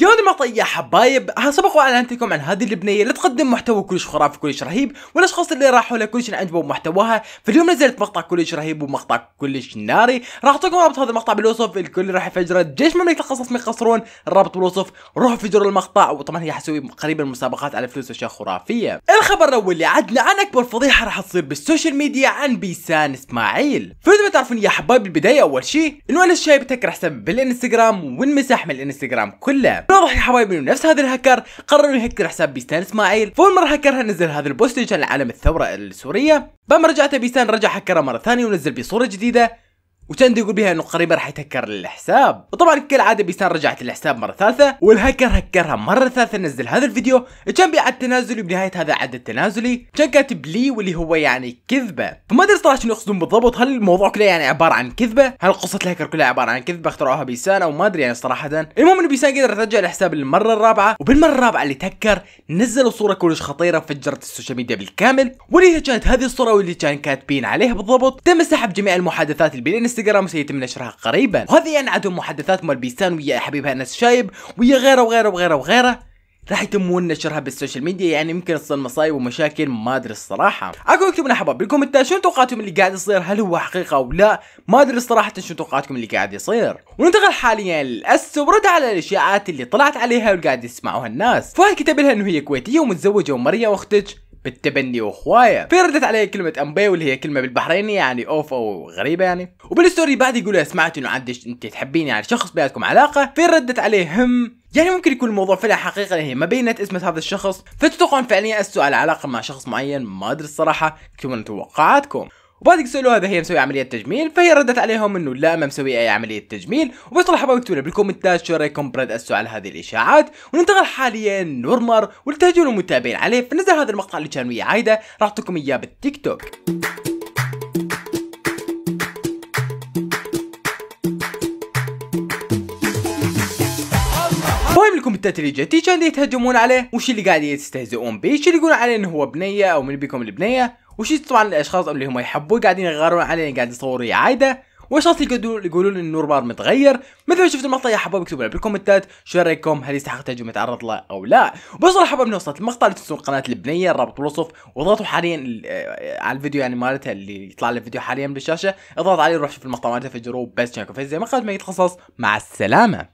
ديون ما طيح حبايب ها سبق واعلنتكم عن هذه البنية اللي تقدم محتوى كلش خرافي كلش رهيب والأشخاص اللي راحوا لها كلش انعجبوا بمحتواها فاليوم نزلت مقطع كلش رهيب ومقطع كلش ناري راح أعطيكم رابط هذا المقطع بالوصف الكل راح يفجره جيش مملكة القصص ما يقصرون الرابط بالوصف روحوا فجروا المقطع وطبعا هي حسوي قريبا مسابقات على فلوس اشياء خرافية الخبر الأول اللي عدنا عن أكبر فضيحة راح تصير بالسوشيال ميديا عن بيسان إسماعيل فإذا ما تعرفون يا حبايب البداية أول شيء إنه أنا الشايب تكره حساب بالإنستغرام وانمسح من الإنستغرام كله نروح يا حبايبي نفس هذا الهكر قرروا يهكر حساب بيستان اسماعيل فاول مره هكرها نزل هذا البوست عن عالم الثوره السوريه بعد ما رجعت بيستان رجع هكرها مره ثانيه ونزل بصوره جديده وكان يقول بها انه قريبا راح يتهكر الحساب وطبعا كالعاده بيسان رجعت الحساب مره ثالثه والهكر هكرها مره ثالثه نزل هذا الفيديو كان بيعد تنازلي وبنهايه هذا عد التنازلي كان كاتب لي واللي هو يعني كذبه فما ادري صراحه شنو يقصدون بالضبط هل الموضوع كله يعني عباره عن كذبه هل قصه الهكر كلها عباره عن كذبه اخترعوها بيسان او ما ادري يعني صراحه المهم انه بيسان قدر يرجع الحساب للمره الرابعه وبالمره الرابعه اللي تهكر نزلوا صوره كلش خطيره فجرت السوشيال ميديا بالكامل واللي كانت هذه الصوره واللي كان كاتبين عليها بالضبط تم سحب جميع المحادثات اللي بين انستغرام سيتم نشرها قريبا وهذه يعني محادثات مال بيسان ويا حبيبها انس شايب ويا غيره وغيره وغيره وغيره راح يتمون نشرها بالسوشيال ميديا يعني ممكن تصير مصايب ومشاكل ما ادري الصراحه اكو اكتب لنا حباب بالكومنتات شنو توقعاتكم اللي قاعد يصير هل هو حقيقه او لا ما ادري الصراحه شنو توقعاتكم اللي قاعد يصير وننتقل حاليا للاس ورد على الاشاعات اللي طلعت عليها وقاعد يسمعوها الناس فهد كتب لها انه هي كويتيه ومتزوجه ومريه واختك بالتبني وخوايا فردت عليه كلمه امبي واللي هي كلمه بالبحريني يعني اوف او غريبه يعني وبالستوري بعد يقول لها سمعت انه عندك انت تحبيني يعني شخص بيناتكم علاقه فردت عليه هم يعني ممكن يكون الموضوع فعلا حقيقة هي ما بينت اسم هذا الشخص فتتوقعون فعليا أسوا على علاقة مع شخص معين ما أدري الصراحة كتبوا توقعاتكم وبعد يسالوها اذا هي مسوي عمليه تجميل فهي ردت عليهم انه لا ما مسوي اي عمليه تجميل وبس رح اكتبوا بالكومنتات شو رايكم براد اسو على هذه الاشاعات وننتقل حاليا نورمر والتهجون المتابعين عليه فنزل هذا المقطع اللي كان ويا عايده راح اعطيكم اياه بالتيك توك الكومنتات اللي جتي كان يتهجمون عليه وش اللي قاعد يستهزئون به شو اللي يقولون عليه انه هو بنيه او من بيكم البنيه وشي طبعا الاشخاص اللي هم يحبوه قاعدين يغارون عليه قاعد يصوروا عايدة واشخاص يقولون يقولون ان نورمار متغير مثل ما شفتوا المقطع يا حباب اكتبوا لنا بالكومنتات شو رايكم هل يستحق تهجم يتعرض له او لا وبصراحه حباب وصلت المقطع لا تسوون قناه البنيه الرابط بالوصف واضغطوا حاليا آه، على الفيديو يعني مالتها اللي يطلع لي الفيديو حاليا بالشاشه اضغط عليه روح شوف المقطع مالتها فجروه بس شاركوا فيس زي ما قلت ما يتخصص مع السلامه